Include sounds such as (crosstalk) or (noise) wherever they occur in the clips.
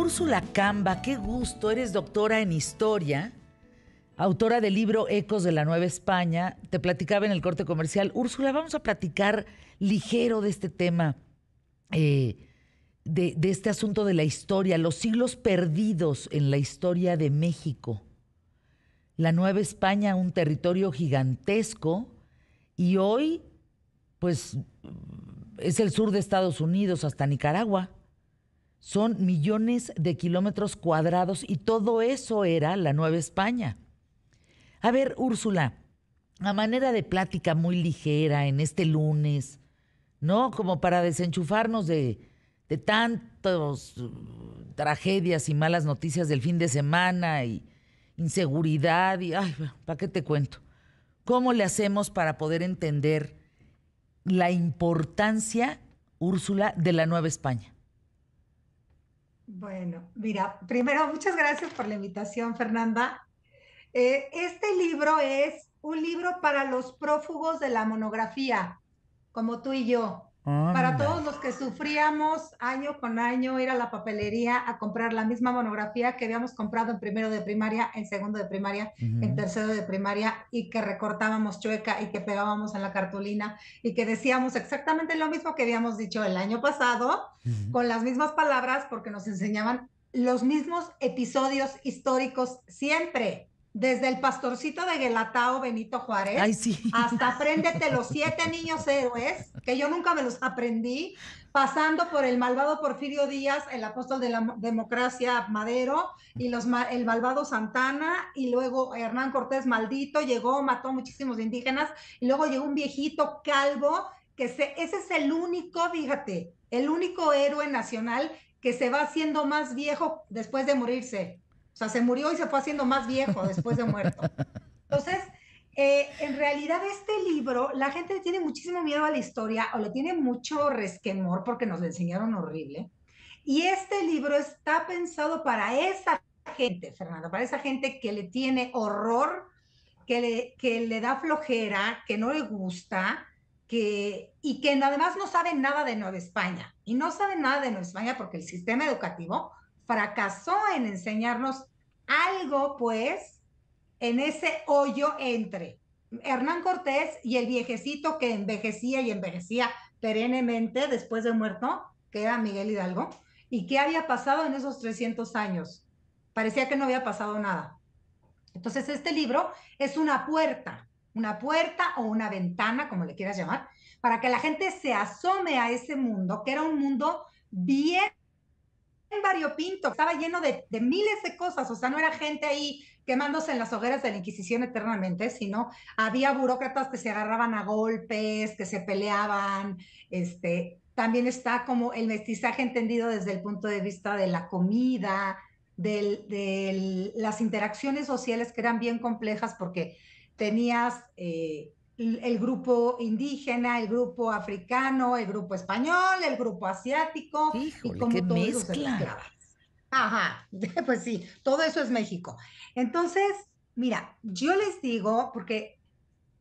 Úrsula Camba, qué gusto, eres doctora en historia, autora del libro Ecos de la Nueva España. Te platicaba en el corte comercial. Úrsula, vamos a platicar ligero de este tema, eh, de este asunto de la historia, los siglos perdidos en la historia de México. La Nueva España, un territorio gigantesco, y hoy, pues, es el sur de Estados Unidos hasta Nicaragua. Son millones de kilómetros cuadrados y todo eso era la Nueva España. A ver, Úrsula, a manera de plática muy ligera en este lunes, ¿no? Como para desenchufarnos de, de tantas uh, tragedias y malas noticias del fin de semana y inseguridad y, ay, ¿para qué te cuento? ¿Cómo le hacemos para poder entender la importancia, Úrsula, de la Nueva España? Bueno, mira, primero muchas gracias por la invitación, Fernanda. Eh, este libro es un libro para los prófugos de la monografía, como tú y yo. Para todos los que sufríamos año con año ir a la papelería a comprar la misma monografía que habíamos comprado en primero de primaria, en segundo de primaria, en tercero de primaria y que recortábamos chueca y que pegábamos en la cartulina y que decíamos exactamente lo mismo que habíamos dicho el año pasado con las mismas palabras porque nos enseñaban los mismos episodios históricos siempre desde el pastorcito de Gelatao, Benito Juárez, hasta (laughs) Apréndete los siete niños héroes, que yo nunca me los aprendí, pasando por el malvado Porfirio Díaz, el apóstol de la democracia Madero, y los, el malvado Santana, y luego Hernán Cortés maldito, llegó, mató muchísimos indígenas, y luego llegó un viejito calvo, que ese es el único, fíjate, el único héroe nacional que se va haciendo más viejo después de morirse o sea, se murió y se fue haciendo más viejo después de muerto. Entonces, eh, en realidad este libro, la gente tiene muchísimo miedo a la historia o le tiene mucho resquemor porque nos lo enseñaron horrible. Y este libro está pensado para esa gente, Fernando, para esa gente que le tiene horror, que le, que le da flojera, que no le gusta, que, y que además no saben nada de Nueva España. Y no saben nada de Nueva España porque el sistema educativo fracasó en enseñarnos algo, pues, en ese hoyo entre Hernán Cortés y el viejecito que envejecía y envejecía perennemente después de muerto, que era Miguel Hidalgo, y qué había pasado en esos 300 años. Parecía que no había pasado nada. Entonces, este libro es una puerta, una puerta o una ventana, como le quieras llamar, para que la gente se asome a ese mundo, que era un mundo bien Pinto estaba lleno de, miles de cosas, o sea, no era gente ahí quemándose en las hogueras de la Inquisición eternamente, sino había burócratas que se agarraban a golpes, que se peleaban, este, también está como el mestizaje entendido desde el punto de vista de la comida, de las interacciones sociales que eran bien complejas porque tenías eh, el grupo indígena, el grupo africano, el grupo español, el grupo asiático, y como qué todos mezcla. Ajá, (laughs) pues sí, todo eso es México. Entonces, mira, yo les digo, porque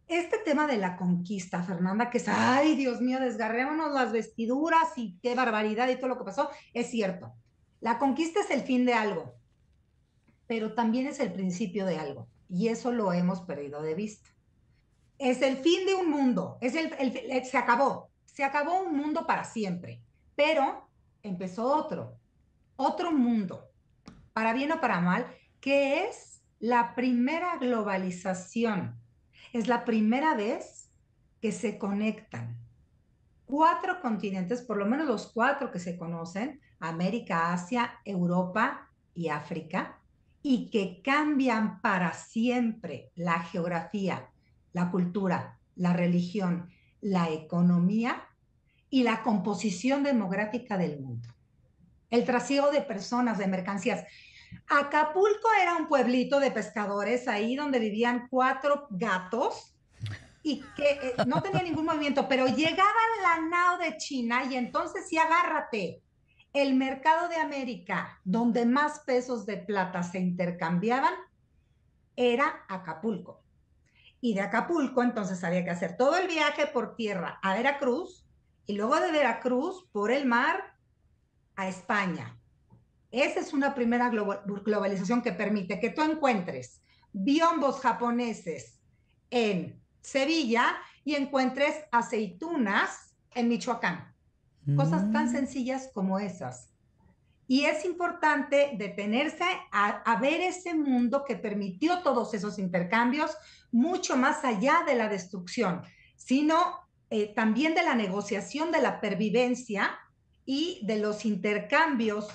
este tema de la conquista, Fernanda, que es, ay, Dios mío, desgarrémonos las vestiduras y qué barbaridad y todo lo que pasó, es cierto. La conquista es el fin de algo, pero también es el principio de algo, y eso lo hemos perdido de vista es el fin de un mundo, es el, se acabó, se acabó un mundo para siempre, pero empezó otro, otro mundo, para bien o para mal, que es la primera globalización. Es la primera vez que se conectan cuatro continentes, por lo menos los cuatro que se conocen, América, Asia, Europa y África, y que cambian para siempre la geografía, la cultura, la religión, la economía y la composición demográfica del mundo. El trasiego de personas, de mercancías. Acapulco era un pueblito de pescadores ahí donde vivían cuatro gatos y que eh, no tenía ningún movimiento, pero llegaba la nao de China y entonces si agárrate. El mercado de América, donde más pesos de plata se intercambiaban, era Acapulco y de Acapulco, entonces había que hacer todo el viaje por tierra a Veracruz y luego de Veracruz por el mar a España. Esa es una primera globalización que permite que tú encuentres biombos japoneses en Sevilla y encuentres aceitunas en Michoacán. Cosas tan mm. sencillas como esas. Y es importante detenerse a, ver ese mundo que permitió todos esos intercambios, mucho más allá de la destrucción, sino eh, también de la negociación de la pervivencia y de los intercambios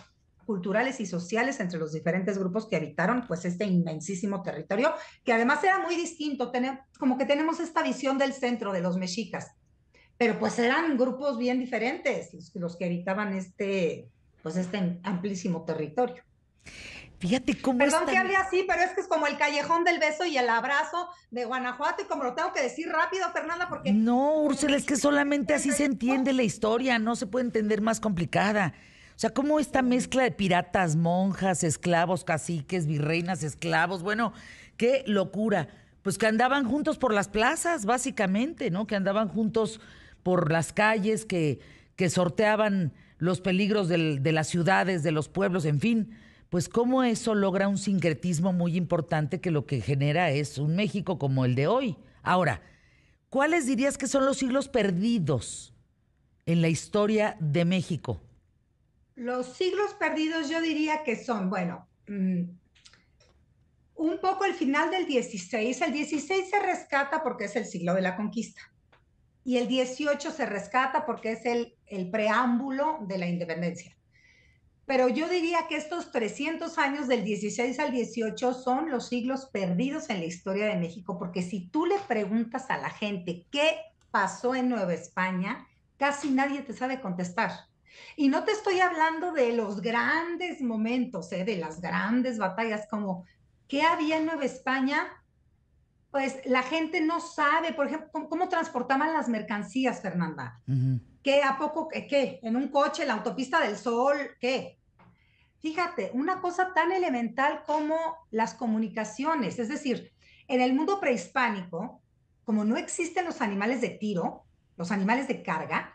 culturales y sociales entre los diferentes grupos que habitaron pues este inmensísimo territorio, que además era muy distinto, como que tenemos esta visión del centro de los mexicas, pero pues eran grupos bien diferentes los, los que habitaban este, pues este amplísimo territorio. Fíjate cómo Perdón que hable así, pero es que es como el callejón del beso y el abrazo de Guanajuato, y como lo tengo que decir rápido, Fernanda, porque... No, Úrsula, es que solamente así se entiende la historia, no se puede entender más complicada. O sea, cómo esta mezcla de piratas, monjas, esclavos, caciques, virreinas, esclavos, bueno, qué locura. Pues que andaban juntos por las plazas, básicamente, ¿no? Que andaban juntos por las calles, que, que sorteaban los peligros de las ciudades, de los pueblos, en fin, pues cómo eso logra un sincretismo muy importante que lo que genera es un México como el de hoy. Ahora, ¿cuáles dirías que son los siglos perdidos en la historia de México? Los siglos perdidos yo diría que son, bueno, mm, un poco el final del 16. El 16 se rescata porque es el siglo de la conquista. Y el 18 se rescata porque es el el preámbulo de la independencia. Pero yo diría que estos 300 años del 16 al 18 son los siglos perdidos en la historia de México, porque si tú le preguntas a la gente qué pasó en Nueva España, casi nadie te sabe contestar. Y no te estoy hablando de los grandes momentos, ¿eh? de las grandes batallas, como ¿qué había en Nueva España? Pues la gente no sabe, por ejemplo, cómo, transportaban las mercancías, Fernanda. ¿Qué? ¿A poco? ¿Qué? ¿En un coche? la autopista del sol? ¿Qué? Fíjate, una cosa tan elemental como las comunicaciones. Es decir, en el mundo prehispánico, como no existen los animales de tiro, los animales de carga,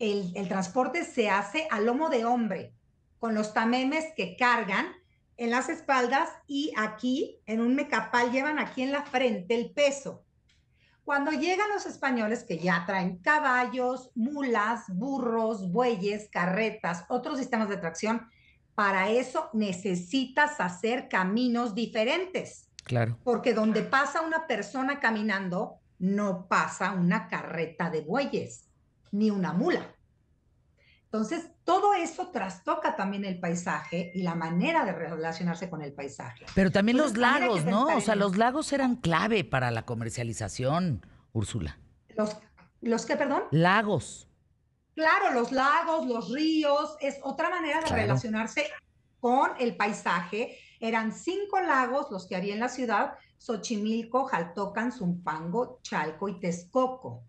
el, el transporte se hace a lomo de hombre, con los tamemes que cargan en las espaldas y aquí, en un mecapal, llevan aquí en la frente el peso. Cuando llegan los españoles, que ya traen caballos, mulas, burros, bueyes, carretas, otros sistemas de tracción, para eso necesitas hacer caminos diferentes. Claro. Porque donde pasa una persona caminando, no pasa una carreta de bueyes, ni una mula. Entonces, todo eso trastoca también el paisaje y la manera de relacionarse con el paisaje. Pero también los lagos, ¿no? O sea, los lagos eran clave para la comercialización, Úrsula. ¿Los, los perdón? Lagos. Claro, los lagos, los ríos, es otra manera de relacionarse con el paisaje. Eran cinco lagos los que había en la ciudad, Xochimilco, Jaltocan, Zumpango, Chalco y Texcoco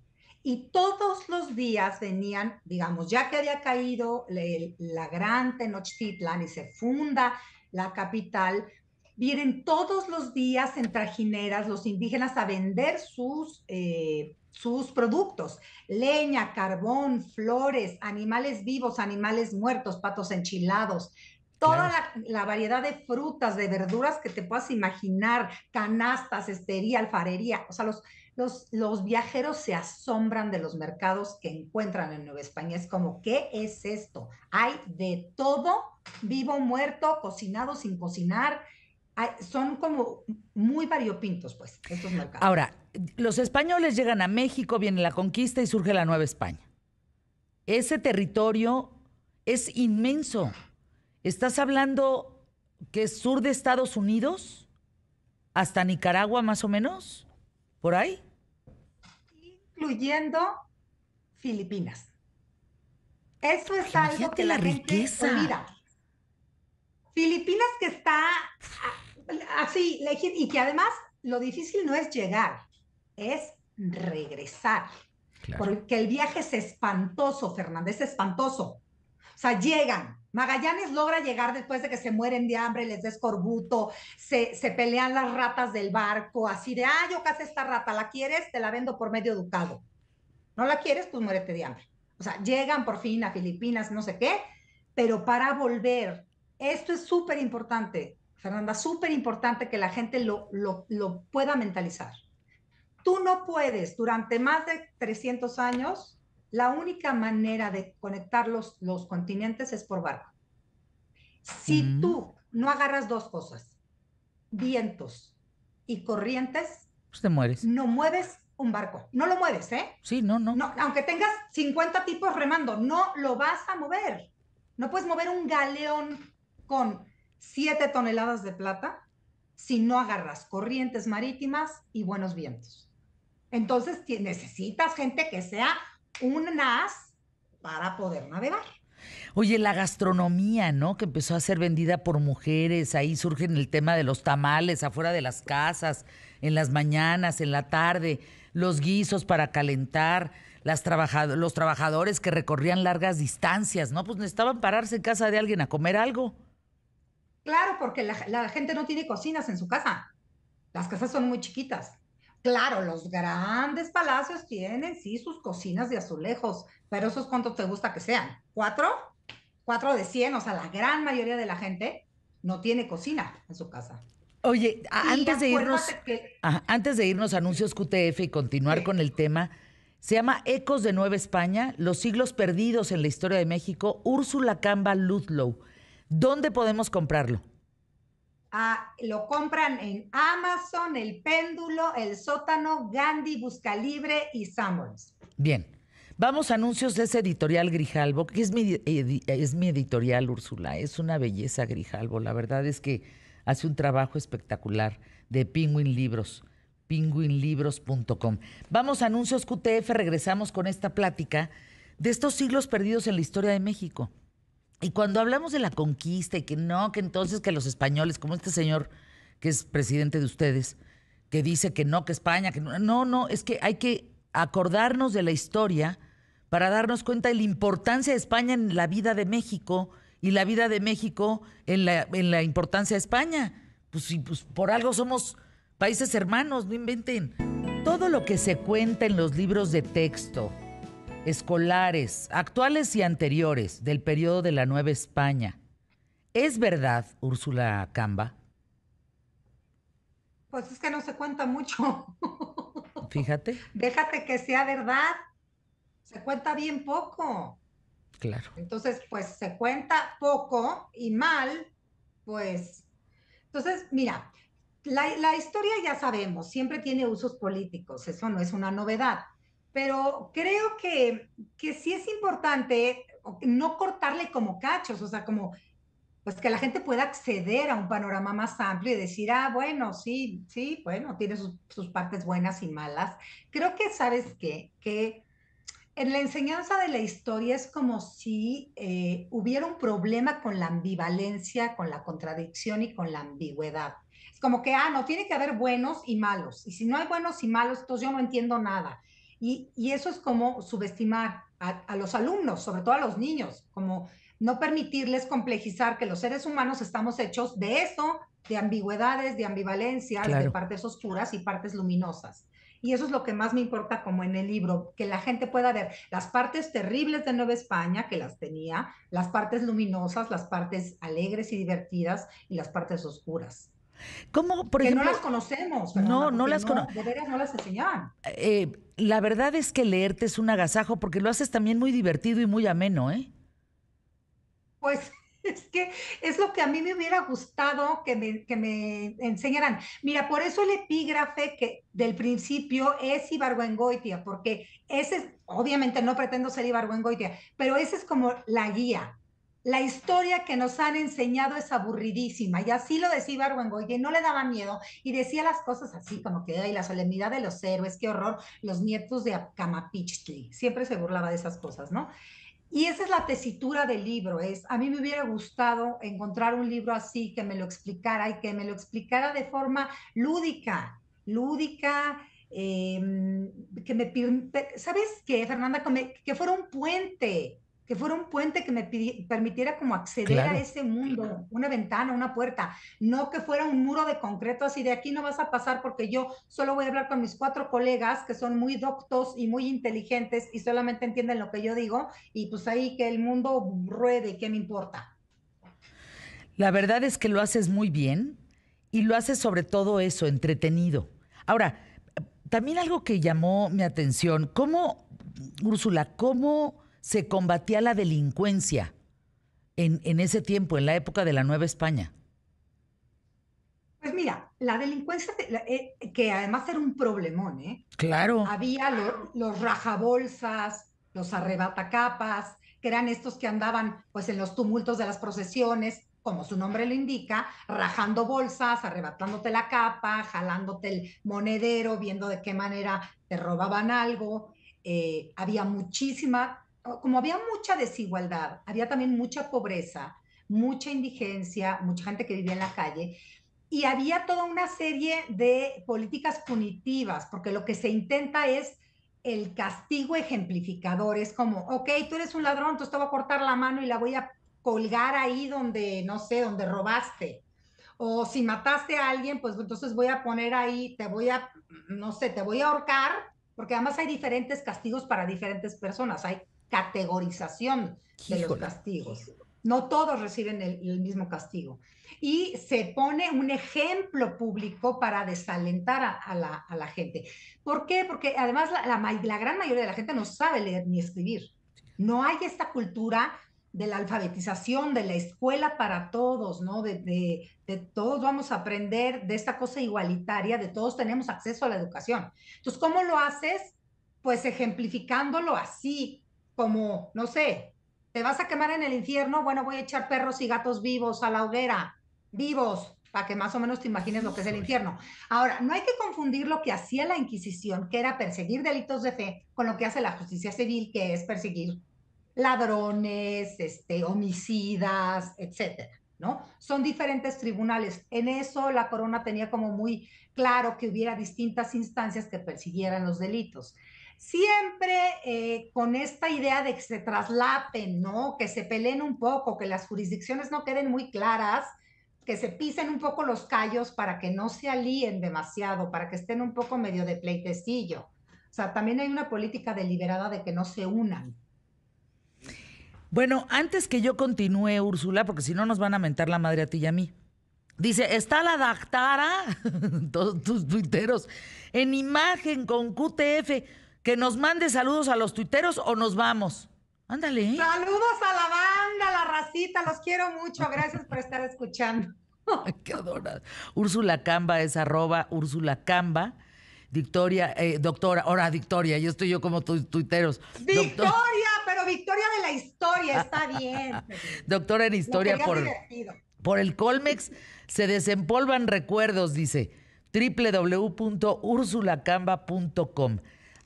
y todos los días venían, digamos, ya que había caído la gran Tenochtitlan y se funda la capital, vienen todos los días en trajineras los indígenas a vender sus, eh, sus productos, leña, carbón, flores, animales vivos, animales muertos, patos enchilados, toda la, la, variedad de frutas, de verduras que te puedas imaginar, canastas, estería, alfarería, o sea, los, los, viajeros se asombran de los mercados que encuentran en Nueva España. Es como, ¿qué es esto? Hay de todo, vivo, muerto, cocinado, sin cocinar, son como muy variopintos, pues, estos mercados. Ahora, los españoles llegan a México, viene la conquista y surge la Nueva España. Ese territorio es inmenso. Estás hablando que es sur de Estados Unidos hasta Nicaragua, más o menos por ahí. Incluyendo Filipinas. Eso es algo que la, Filipinas que está ah, así, y que además lo difícil no es llegar, es regresar. Porque el viaje es espantoso, Fernández, es espantoso. O sea, llegan, Magallanes logra llegar después de que se mueren de hambre, les des corbuto, se, se pelean las ratas del barco, así de, ah, yo casi esta rata, ¿la quieres? Te la vendo por medio ducado. ¿No la quieres? Pues muérete de hambre. O sea, llegan por fin a Filipinas, no sé qué, pero para volver, esto es súper importante, Fernanda, súper importante que la gente lo, lo, lo pueda mentalizar. Tú no puedes durante más de 300 años la única manera de conectar los, los continentes es por barco. Si tú no agarras dos cosas, vientos y corrientes, pues te mueres. No mueves un barco, no lo mueves, ¿eh? Sí, no, no. no aunque tengas 50 tipos remando, no lo vas a mover. No puedes mover un galeón con 7 toneladas de plata si no agarras corrientes marítimas y buenos vientos. Entonces necesitas gente que sea un NAS para poder navegar. Oye, la gastronomía, ¿no? Que empezó a ser vendida por mujeres, ahí surge el tema de los tamales afuera de las casas, en las mañanas, en la tarde, los guisos para calentar, las los trabajadores que recorrían largas distancias, ¿no? Pues necesitaban pararse en casa de alguien a comer algo. Claro, porque la gente no tiene cocinas en su casa. Las casas son muy chiquitas. Claro, los grandes palacios tienen, sí, sus cocinas de azulejos, pero esos cuántos te gusta que sean? ¿Cuatro? Cuatro de cien, o sea, la gran mayoría de la gente no tiene cocina en su casa. Oye, antes de, irnos, a, antes de irnos anuncios QTF y continuar con el tema, se llama Ecos de Nueva España, los siglos perdidos en la historia de México, Úrsula Camba Ludlow. ¿Dónde podemos comprarlo? Ah, lo compran en Amazon, El Péndulo, El Sótano, Gandhi, Buscalibre y Summers. Bien. Vamos a anuncios de ese editorial Grijalbo, que es mi, es mi editorial, Úrsula. Es una belleza, Grijalbo. La verdad es que hace un trabajo espectacular de Penguin Libros, penguinlibros.com. Vamos a anuncios QTF, regresamos con esta plática de estos siglos perdidos en la historia de México. Y cuando hablamos de la conquista y que no, que entonces que los españoles, como este señor que es presidente de ustedes, que dice que no, que España, que no, no, es que hay que acordarnos de la historia para darnos cuenta de la importancia de España en la vida de México y la vida de México en la, en la importancia de España. Pues, sí, pues por algo somos países hermanos, no inventen. Todo lo que se cuenta en los libros de texto, escolares, actuales y anteriores del periodo de la Nueva España. ¿Es verdad, Úrsula Camba? Pues es que no se cuenta mucho. (laughs) Fíjate. Déjate que sea verdad. Se cuenta bien poco. Claro. Entonces, pues se cuenta poco y mal, pues. Entonces, mira, la, la historia ya sabemos, siempre tiene usos políticos, eso no es una novedad pero creo que, sí es importante no cortarle como cachos, o sea, como pues, que la gente pueda acceder a un panorama más amplio y decir, ah, bueno, sí, sí, bueno, tiene sus, partes buenas y malas. Creo que, ¿sabes qué? Que en la enseñanza de la historia es como si eh, hubiera un problema con la ambivalencia, con la contradicción y con la ambigüedad. Es como que, ah, no, tiene que haber buenos y malos. Y si no hay buenos y malos, entonces yo no entiendo nada. Y, eso es como subestimar a, los alumnos, sobre todo a los niños, como no permitirles complejizar que los seres humanos estamos hechos de eso, de ambigüedades, de ambivalencia, de partes oscuras y partes luminosas. Y eso es lo que más me importa como en el libro, que la gente pueda ver las partes terribles de Nueva España, que las tenía, las partes luminosas, las partes alegres y divertidas y las partes oscuras. ¿Cómo, por que no las conocemos. no, no las conocemos. De veras no las eh, la verdad es que leerte es un agasajo porque lo haces también muy divertido y muy ameno, ¿eh? Pues (laughs) es que es lo que a mí me hubiera gustado que me, que me enseñaran. Mira, por eso el epígrafe que del principio es Ibargüengoitia, porque ese es, obviamente no pretendo ser Ibargüengoitia, pero ese es como la guía la historia que nos han enseñado es aburridísima. Y así lo decía que no le daba miedo y decía las cosas así, como que, ay, la solemnidad de los héroes, qué horror, los nietos de Acamapichtli. Siempre se burlaba de esas cosas, ¿no? Y esa es la tesitura del libro, es, a mí me hubiera gustado encontrar un libro así que me lo explicara y que me lo explicara de forma lúdica, lúdica, eh, que me, ¿sabes qué, Fernanda? Que, que fuera un puente, que fuera un puente que me permitiera como acceder a ese mundo, una ventana, una puerta, no que fuera un muro de concreto así de aquí no vas a pasar porque yo solo voy a hablar con mis cuatro colegas que son muy doctos y muy inteligentes y solamente entienden lo que yo digo y pues ahí que el mundo ruede, ¿qué me importa? La verdad es que lo haces muy bien y lo haces sobre todo eso, entretenido. Ahora, también algo que llamó mi atención, ¿cómo, Úrsula, cómo se combatía la delincuencia en, en ese tiempo, en la época de la Nueva España? Pues mira, la delincuencia, eh, que además era un problemón, ¿eh? Claro. Había los rajabolsas, los arrebatacapas, que eran estos que andaban pues en los tumultos de las procesiones, como su nombre lo indica, rajando bolsas, arrebatándote la capa, jalándote el monedero, viendo de qué manera te robaban algo. Eh, había muchísima como había mucha desigualdad, había también mucha pobreza, mucha indigencia, mucha gente que vivía en la calle, y había toda una serie de políticas punitivas, porque lo que se intenta es el castigo ejemplificador, es como, ok, tú eres un ladrón, entonces te voy a cortar la mano y la voy a colgar ahí donde, no sé, donde robaste. O si mataste a alguien, pues entonces voy a poner ahí, te voy a, no sé, te voy a ahorcar, porque además hay diferentes castigos para diferentes personas. Hay categorización de los castigos. No todos reciben el, mismo castigo. Y se pone un ejemplo público para desalentar a, la, a la, gente. ¿Por qué? Porque además la, la, gran mayoría de la gente no sabe leer ni escribir. No hay esta cultura de la alfabetización, de la escuela para todos, ¿no? De, de, de todos vamos a aprender de esta cosa igualitaria, de todos tenemos acceso a la educación. Entonces, ¿cómo lo haces? Pues ejemplificándolo así, como, no sé, te vas a quemar en el infierno, bueno, voy a echar perros y gatos vivos a la hoguera, vivos, para que más o menos te imagines lo que es el infierno. Ahora, no hay que confundir lo que hacía la Inquisición, que era perseguir delitos de fe, con lo que hace la justicia civil, que es perseguir ladrones, este, homicidas, etcétera, ¿no? Son diferentes tribunales. En eso la corona tenía como muy claro que hubiera distintas instancias que persiguieran los delitos siempre eh, con esta idea de que se traslapen, ¿no? Que se peleen un poco, que las jurisdicciones no queden muy claras, que se pisen un poco los callos para que no se alíen demasiado, para que estén un poco medio de pleitecillo. O sea, también hay una política deliberada de que no se unan. Bueno, antes que yo continúe, Úrsula, porque si no nos van a mentar la madre a ti y a mí. Dice, está la Dactara, (laughs) todos tus tuiteros, en imagen con QTF que nos mande saludos a los tuiteros o nos vamos. Ándale. ¿eh? Saludos a la banda, la racita, los quiero mucho. Gracias por estar escuchando. Qué adorada. Úrsula Camba es arroba Úrsula Camba. Victoria, eh, doctora, ahora Victoria, yo estoy yo como tus tuiteros. Victoria, pero Victoria de la historia, (laughs) está bien. doctora en historia por, por el Colmex, se desempolvan recuerdos, dice www.ursulacamba.com.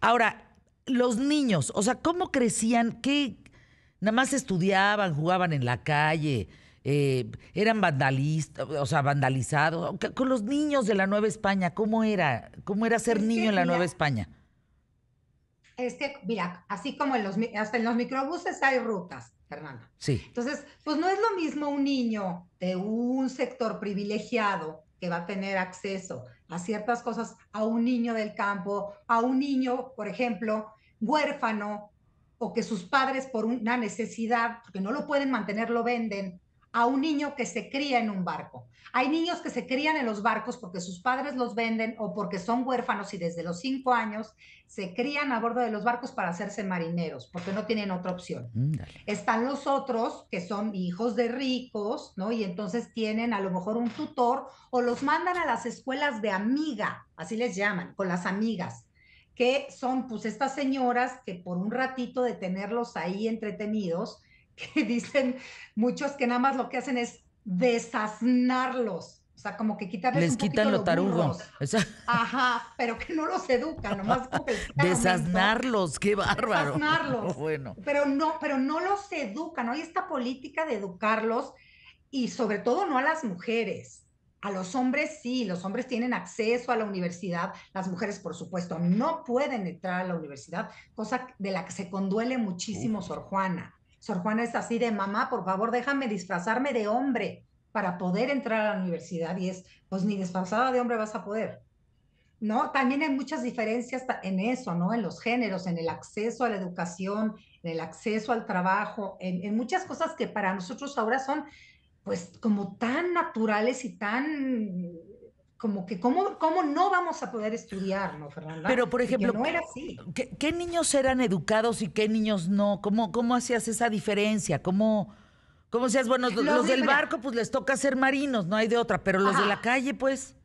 Ahora, los niños, o sea, ¿cómo crecían? ¿Qué? Nada más estudiaban, jugaban en la calle, eh, eran vandalistas, o sea, vandalizados. Con los niños de la Nueva España, ¿cómo era? ¿Cómo era ser niño en la Nueva España? Es que, mira, así como hasta en los microbuses hay rutas, Fernanda. Sí. Entonces, pues no es lo mismo un niño de un sector privilegiado que va a tener acceso a ciertas cosas a un niño del campo, a un niño, por ejemplo, huérfano o que sus padres por una necesidad, que no lo pueden mantener, lo venden, a un niño que se cría en un barco. Hay niños que se crían en los barcos porque sus padres los venden o porque son huérfanos y desde los cinco años se crían a bordo de los barcos para hacerse marineros, porque no tienen otra opción. Mm, Están los otros que son hijos de ricos, ¿no? Y entonces tienen a lo mejor un tutor o los mandan a las escuelas de amiga, así les llaman, con las amigas que son pues estas señoras que por un ratito de tenerlos ahí entretenidos, que (laughs) dicen muchos que nada más lo que hacen es desaznarlos. O sea, como que quitarles Les quitan los tarugos. (laughs) Ajá, pero que no los educan, nomás desasnarlos Desaznarlos, qué bárbaro. Desaznarlos. (laughs) Bueno. Pero no, pero no los educan. Hay esta política de educarlos y sobre todo no a las mujeres. A los hombres sí, los hombres tienen acceso a la universidad, las mujeres por supuesto no pueden entrar a la universidad, cosa de la que se conduele muchísimo Sor Juana. Sor Juana es así de mamá, por favor, déjame disfrazarme de hombre para poder entrar a la universidad y es, pues ni disfrazada de hombre vas a poder. ¿No? También hay muchas diferencias en eso, ¿no? En los géneros, en el acceso a la educación, en el acceso al trabajo, en, en muchas cosas que para nosotros ahora son pues como tan naturales y tan como que cómo, cómo no vamos a poder estudiar, ¿no, Fernanda? Pero, por ejemplo, ¿qué, niños eran educados y qué niños no? ¿Cómo, cómo hacías esa diferencia? ¿Cómo, cómo Bueno, los, del barco, pues les toca ser marinos, no hay de otra, pero los de la calle, pues...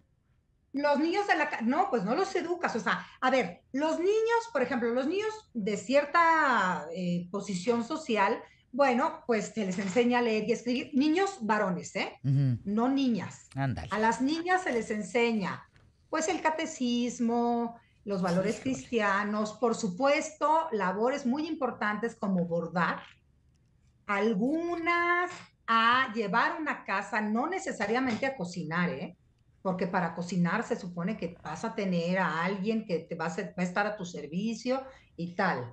Los niños de la calle, no, pues no los educas, o sea, a ver, los niños, por ejemplo, los niños de cierta eh, posición social, bueno, pues se les enseña a leer y escribir. Niños varones, ¿eh? No niñas. A las niñas se les enseña, pues, el catecismo, los valores cristianos, por supuesto, labores muy importantes como bordar, algunas a llevar una casa, no necesariamente a cocinar, ¿eh? porque para cocinar se supone que vas a tener a alguien que te va a, va a estar a tu servicio y tal.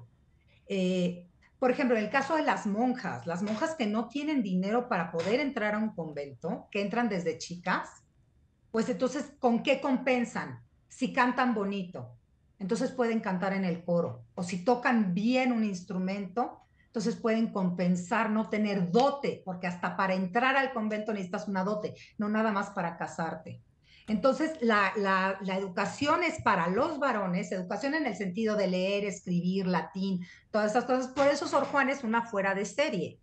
Eh, por ejemplo, en el caso de las monjas, las monjas que no tienen dinero para poder entrar a un convento, que entran desde chicas, pues entonces, ¿con qué compensan? Si cantan bonito, entonces pueden cantar en el coro, o si tocan bien un instrumento, entonces pueden compensar no tener dote, porque hasta para entrar al convento necesitas una dote, no nada más para casarte. Entonces, la, educación es para los varones, educación en el sentido de leer, escribir, latín, todas esas cosas. Por eso Sor Juan es una fuera de serie.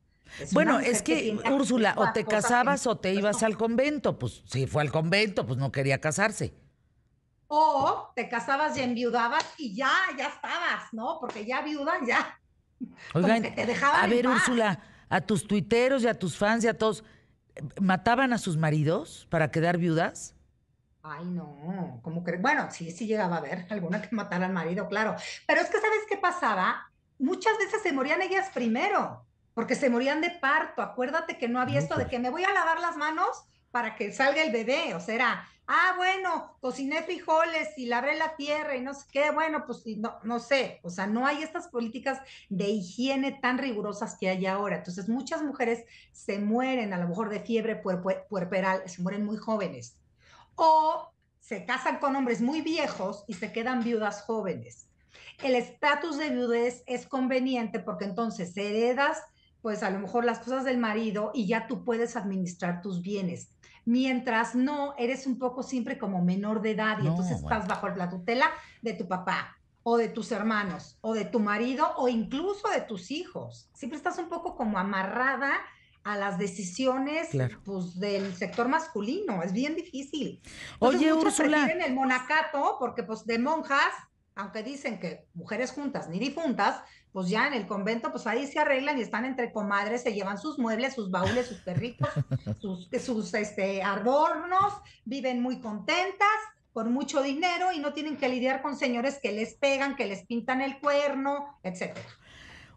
bueno, es que, Úrsula, o te casabas o te ibas al convento. Pues si fue al convento, pues no quería casarse. O te casabas y enviudabas y ya, ya estabas, ¿no? Porque ya viuda, ya. Oigan, a ver, Úrsula, a tus tuiteros y a tus fans y a todos, ¿mataban a sus maridos para quedar viudas? Ay, no, como que, Bueno, sí, sí llegaba a haber (laughs) alguna que matara al marido, claro. Pero es que, ¿sabes qué pasaba? Muchas veces se morían ellas primero, porque se morían de parto. Acuérdate que no había esto de que me voy a lavar las manos para que salga el bebé. O sea, era, ah, bueno, cociné frijoles y labré la tierra y no sé qué, bueno, pues no, no sé. O sea, no hay estas políticas de higiene tan rigurosas que hay ahora. Entonces, muchas mujeres se mueren a lo mejor de fiebre puerperal, se mueren muy jóvenes o se casan con hombres muy viejos y se quedan viudas jóvenes. El estatus de viudez es conveniente porque entonces heredas pues a lo mejor las cosas del marido y ya tú puedes administrar tus bienes. Mientras no, eres un poco siempre como menor de edad y entonces estás bajo la tutela de tu papá o de tus hermanos o de tu marido o incluso de tus hijos. Siempre estás un poco como amarrada a las decisiones pues, del sector masculino. Es bien difícil. Entonces, Oye, en el monacato porque pues de monjas, aunque dicen que mujeres juntas ni difuntas, pues ya en el convento, pues ahí se arreglan y están entre comadres, se llevan sus muebles, sus baúles, sus perritos, (laughs) sus, sus este, adornos, viven muy contentas, con mucho dinero y no tienen que lidiar con señores que les pegan, que les pintan el cuerno, etcétera.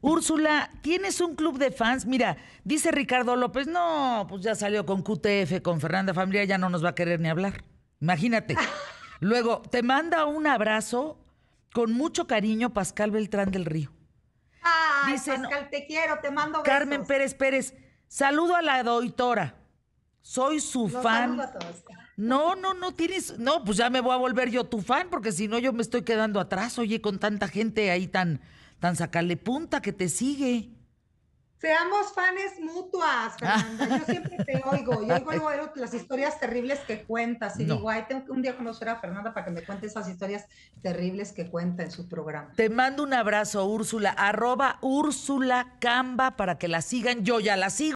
Úrsula, ¿tienes un club de fans? Mira, dice Ricardo López, no, pues ya salió con QTF, con Fernanda Familia, ya no nos va a querer ni hablar. Imagínate. (laughs) Luego, te manda un abrazo con mucho cariño Pascal Beltrán del Río. Ah, Pascal, te quiero, te mando besos. Carmen Pérez Pérez, saludo a la doitora. Soy su fan. No, no, no tienes. No, pues ya me voy a volver yo tu fan, porque si no, yo me estoy quedando atrás, oye, con tanta gente ahí tan sacarle punta que te sigue. Seamos fans mutuas, Fernanda. Yo siempre te oigo. Yo oigo (laughs) las historias terribles que cuentas. Y digo, ay, tengo que un día conocer a Fernanda para que me cuente esas historias terribles que cuenta en su programa. Te mando un abrazo, Úrsula. Arroba Úrsula Camba para que la sigan. Yo ya la sigo.